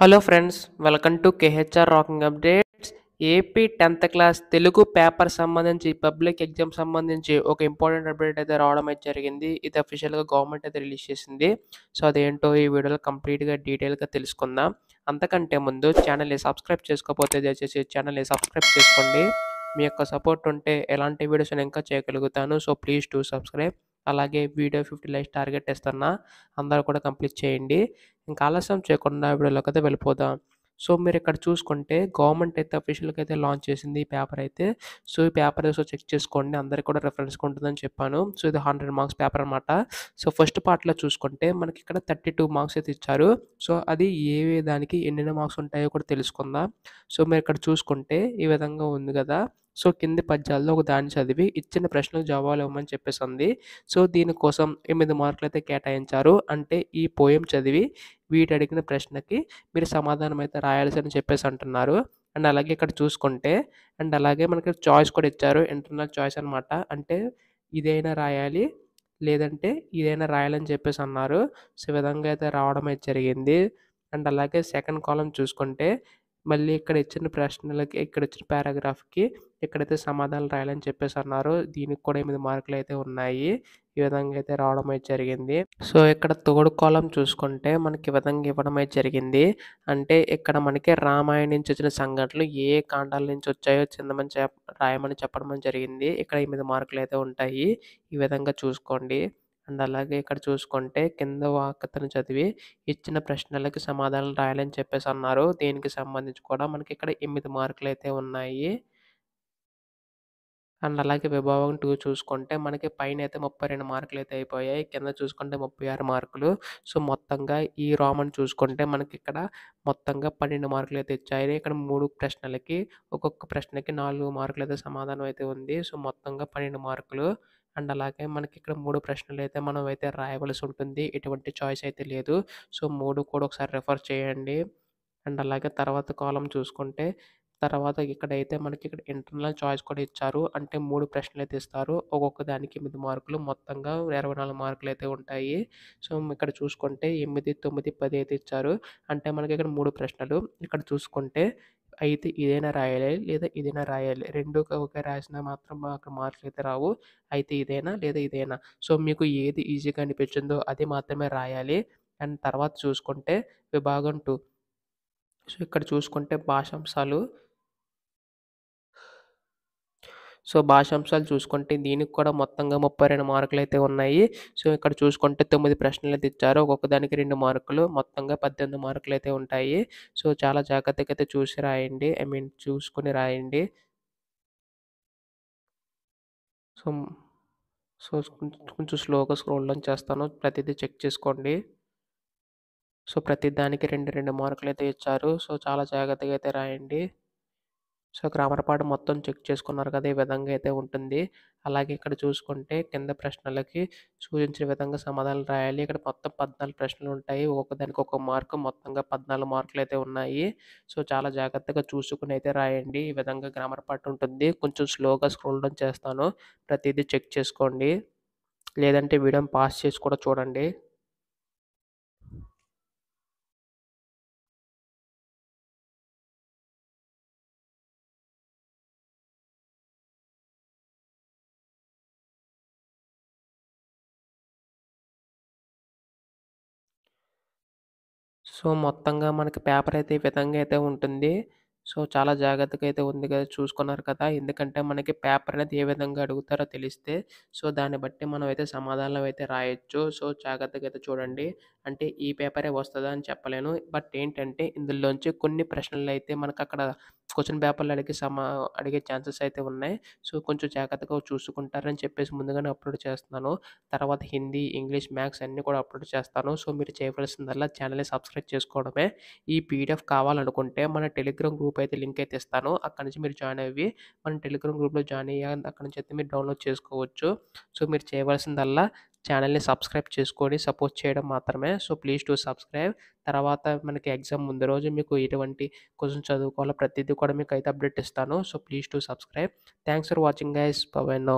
hello friends welcome to KHR rocking updates AP tenth class Telugu paper సంబంధించి public exam సంబంధించి ఒక important update అయితే రావడం అయితే జరిగింది ఇది అఫీషియల్గా గవర్నమెంట్ అయితే రిలీజ్ చేసింది సో అదేంటో ఈ వీడియోలో కంప్లీట్గా డీటెయిల్గా తెలుసుకుందాం అంతకంటే ముందు ఛానల్ని సబ్స్క్రైబ్ చేసుకోకపోతే దయచేసి ఛానల్ని సబ్స్క్రైబ్ చేసుకోండి మీ యొక్క సపోర్ట్ ఉంటే ఎలాంటి వీడియోస్ నేను ఇంకా చేయగలుగుతాను సో ప్లీజ్ టు సబ్స్క్రైబ్ అలాగే వీడియో ఫిఫ్టీ లైక్స్ టార్గెట్ ఇస్తున్నా అందరూ కూడా కంప్లీట్ చేయండి ఇంకా ఆలస్యం చేయకుండా వీడియోలోకి అయితే వెళ్ళిపోదాం సో మీరు ఇక్కడ చూసుకుంటే గవర్నమెంట్ అయితే అఫీషియల్గా అయితే లాంచ్ చేసింది ఈ పేపర్ అయితే సో ఈ పేపర్ సో చెక్ చేసుకోండి అందరికీ కూడా రిఫరెన్స్గా ఉంటుందని చెప్పాను సో ఇది హండ్రెడ్ మార్క్స్ పేపర్ అనమాట సో ఫస్ట్ పార్ట్లో చూసుకుంటే మనకి ఇక్కడ థర్టీ టూ మార్క్స్ అయితే ఇచ్చారు సో అది ఏ దానికి ఎన్నెన్న మార్క్స్ ఉంటాయో కూడా తెలుసుకుందాం సో మీరు ఇక్కడ చూసుకుంటే ఈ విధంగా ఉంది కదా సో కింది పద్యాల్లో ఒక దాన్ని చదివి ఇచ్చిన ప్రశ్నలు జవాబులు ఇవ్వమని చెప్పేసి ఉంది సో దీనికోసం ఎనిమిది మార్కులు అయితే కేటాయించారు అంటే ఈ పోయం చదివి వీటి అడిగిన ప్రశ్నకి మీరు సమాధానం అయితే రాయాల్సి అని చెప్పేసి అంటున్నారు అండ్ అలాగే ఇక్కడ చూసుకుంటే అండ్ అలాగే మనకి చాయిస్ కూడా ఇచ్చారు ఇంటర్నల్ చాయిస్ అనమాట అంటే ఇదైనా రాయాలి లేదంటే ఇదైనా రాయాలని చెప్పేసి అన్నారు సో విధంగా అయితే రావడం అయితే జరిగింది అండ్ అలాగే సెకండ్ కాలం చూసుకుంటే మళ్ళీ ఇక్కడ ఇచ్చిన ప్రశ్నలకి ఇక్కడ ఇచ్చిన పారాగ్రాఫ్కి ఎక్కడైతే సమాధానాలు రాయాలని చెప్పేసి అన్నారు దీనికి కూడా ఎనిమిది మార్కులు అయితే ఉన్నాయి ఈ విధంగా అయితే రావడం అయితే జరిగింది సో ఇక్కడ తోడు కాలం చూసుకుంటే మనకి ఈ విధంగా ఇవ్వడం అయితే జరిగింది అంటే ఇక్కడ మనకి రామాయణ నుంచి వచ్చిన సంఘటనలు ఏ కాండాల నుంచి వచ్చాయో చిందమని చెప్ రాయమని చెప్పడం జరిగింది ఇక్కడ ఎనిమిది మార్కులు అయితే ఉంటాయి ఈ విధంగా చూసుకోండి అండ్ అలాగే ఇక్కడ చూసుకుంటే కింద వాకతను చదివి ఇచ్చిన ప్రశ్నలకి సమాధానం రాయాలని చెప్పేసి అన్నారు దీనికి సంబంధించి కూడా మనకి ఇక్కడ ఎనిమిది మార్కులు అయితే ఉన్నాయి అండ్ అలాగే విభాగం టూ చూసుకుంటే మనకి పైన అయితే ముప్పై రెండు మార్కులు అయితే అయిపోయాయి కింద చూసుకుంటే ముప్పై ఆరు మార్కులు సో మొత్తంగా ఈ రామన్ చూసుకుంటే మనకి ఇక్కడ మొత్తంగా పన్నెండు మార్కులు అయితే ఇచ్చాయి ఇక్కడ మూడు ప్రశ్నలకి ఒక్కొక్క ప్రశ్నకి నాలుగు మార్కులు అయితే సమాధానం అయితే ఉంది సో మొత్తంగా పన్నెండు మార్కులు అండ్ అలాగే మనకి ఇక్కడ మూడు ప్రశ్నలు అయితే మనం అయితే రాయవలసి ఉంటుంది ఎటువంటి చాయిస్ అయితే లేదు సో మూడు కూడా ఒకసారి రెఫర్ చేయండి అండ్ అలాగే తర్వాత కాలం చూసుకుంటే తర్వాత ఇక్కడైతే మనకి ఇక్కడ ఇంటర్నల్ చాయిస్ కూడా ఇచ్చారు అంటే మూడు ప్రశ్నలు అయితే ఇస్తారు ఒక్కొక్క దానికి ఎనిమిది మార్కులు మొత్తంగా ఇరవై నాలుగు మార్కులు అయితే ఉంటాయి సో ఇక్కడ చూసుకుంటే ఎనిమిది తొమ్మిది పది అయితే ఇచ్చారు అంటే మనకి ఇక్కడ మూడు ప్రశ్నలు ఇక్కడ చూసుకుంటే అయితే ఇదైనా రాయాలి లేదా ఇదైనా రాయాలి రెండు ఒక రాసినా మాత్రం మాకు మార్కులు అయితే రావు అయితే ఇదైనా లేదా ఇదైనా సో మీకు ఏది ఈజీగా అనిపించిందో అది మాత్రమే రాయాలి అండ్ తర్వాత చూసుకుంటే విభాగం టూ సో ఇక్కడ చూసుకుంటే భాషాంశాలు సో భాషాంశాలు చూసుకుంటే దీనికి కూడా మొత్తంగా ముప్పై రెండు మార్కులు అయితే ఉన్నాయి సో ఇక్కడ చూసుకుంటే తొమ్మిది ప్రశ్నలు అయితే ఇచ్చారు ఒక్కొక్క దానికి రెండు మార్కులు మొత్తంగా పద్దెనిమిది మార్కులు అయితే ఉంటాయి సో చాలా జాగ్రత్తగా అయితే చూసి రాయండి ఐ మీన్ చూసుకొని రాయండి సో సో కొంచెం స్లోగా స్క్రోల్ డౌన్ చేస్తాను ప్రతిదీ చెక్ చేసుకోండి సో ప్రతి దానికి రెండు రెండు మార్కులు అయితే ఇచ్చారు సో చాలా జాగ్రత్తగా అయితే రాయండి సో గ్రామర్ పాట మొత్తం చెక్ చేసుకున్నారు కదా ఈ విధంగా అయితే ఉంటుంది అలాగే ఇక్కడ చూసుకుంటే కింద ప్రశ్నలకి సూచించిన విధంగా సమాధానాలు రాయాలి ఇక్కడ మొత్తం పద్నాలుగు ప్రశ్నలు ఉంటాయి ఒక్కొక్క దానికి ఒక మార్కు మొత్తంగా పద్నాలుగు మార్కులు అయితే ఉన్నాయి సో చాలా జాగ్రత్తగా చూసుకుని అయితే రాయండి ఈ విధంగా గ్రామర్ పాట ఉంటుంది కొంచెం స్లోగా స్క్రోల్ డౌన్ చేస్తాను ప్రతిదీ చెక్ చేసుకోండి లేదంటే వీడియో పాస్ చేసి కూడా చూడండి సో మొత్తంగా మనకి పేపర్ అయితే ఈ విధంగా అయితే ఉంటుంది సో చాలా జాగ్రత్తగా అయితే ఉంది కదా చూసుకున్నారు కదా ఎందుకంటే మనకి పేపర్ అనేది ఏ విధంగా అడుగుతారో తెలిస్తే సో దాన్ని బట్టి మనం అయితే సమాధానం అయితే రాయొచ్చు సో జాగ్రత్తగా అయితే చూడండి అంటే ఈ పేపరే వస్తుందా అని చెప్పలేను బట్ ఏంటంటే ఇందులోంచి కొన్ని ప్రశ్నలు అయితే మనకు అక్కడ క్వశ్చన్ పేపర్లు అడిగే సమా అడిగే ఛాన్సెస్ అయితే ఉన్నాయి సో కొంచెం జాగ్రత్తగా చూసుకుంటారని చెప్పేసి ముందుగానే అప్లోడ్ చేస్తున్నాను తర్వాత హిందీ ఇంగ్లీష్ మ్యాథ్స్ అన్నీ కూడా అప్లోడ్ చేస్తాను సో మీరు చేయవలసిందల్లా ఛానల్ని సబ్స్క్రైబ్ చేసుకోవడమే ఈ పీడిఎఫ్ కావాలనుకుంటే మన టెలిగ్రామ్ గ్రూప్ గ్రూప్ అయితే లింక్ అయితే ఇస్తాను అక్కడ నుంచి మీరు జాయిన్ అయ్యి మన టెలిగ్రామ్ గ్రూప్లో జాయిన్ అయ్యి అక్కడ నుంచి అయితే మీరు డౌన్లోడ్ చేసుకోవచ్చు సో మీరు చేయవలసిందల్లా ఛానల్ని సబ్స్క్రైబ్ చేసుకొని సపోర్ట్ చేయడం మాత్రమే సో ప్లీజ్ టు సబ్స్క్రైబ్ తర్వాత మనకి ఎగ్జామ్ ముందు రోజు మీకు ఎటువంటి క్వశ్చన్ చదువుకోవాలో ప్రతిదీ కూడా మీకు అయితే అప్డేట్ ఇస్తాను so please to subscribe thanks for watching guys Pawan